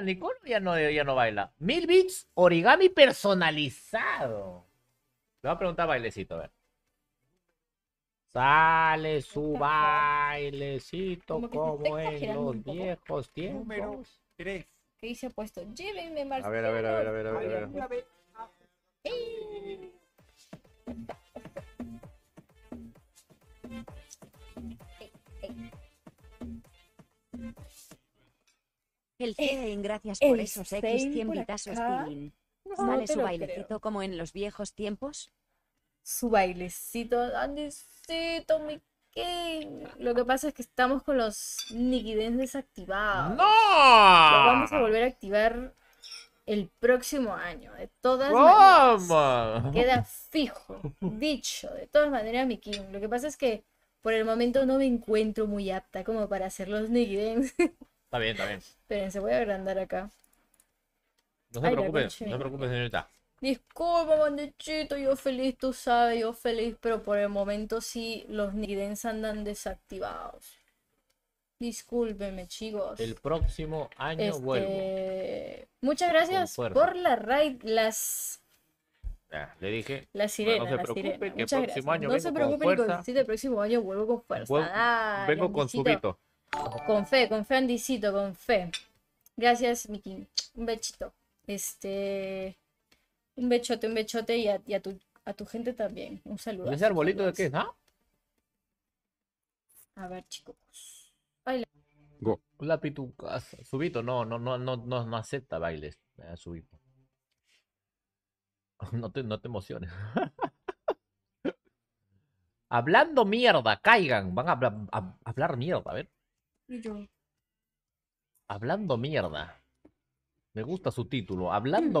Nicole ya no, ya no baila. Mil bits, origami personalizado. Le voy a preguntar bailecito, a ver. Sale su bailecito como, en los viejos tiempos. Número 3. ¿Qué dice puesto? Llévenme, Marcelo. a ver, a ver, a ver. A ver, a ver. El eh, gracias por esos X 100 vitazos, su bailecito como en los viejos tiempos? Su bailecito, Andesito, mi Lo que pasa es que estamos con los Nikidens desactivados. ¡No! vamos a volver a activar el próximo año. De todas maneras. Queda fijo. Dicho. De todas maneras, mi King. Lo que pasa es que por el momento no me encuentro muy apta como para hacer los Nikidens. Está bien, está bien. Espérense, voy a agrandar acá. No se preocupen, no se preocupen, señorita. Disculpa, bandechito, yo feliz, tú sabes, yo feliz, pero por el momento sí los Nidens andan desactivados. Discúlpeme, chicos. El próximo año este, vuelvo. Muchas gracias por la raid, las... le dije, las sirena, no se que el próximo año no preocupen, con Que, el próximo año vuelvo con fuerza. vengo con subito. Con fe, con fe, Andisito, con fe. Gracias, Miki. Un bechito. Este. Un bechote, un bechote y a, tu, gente también. Un saludo. ¿Ese arbolito de qué es, no? ¿Ah? A ver, chicos. Baila. Go. Subito, no, no, no, no, no, acepta bailes. Subito. No te, no te emociones. Hablando mierda, caigan. Van a, a hablar mierda, a ver. Hablando mierda. Me gusta su título. Hablando mm.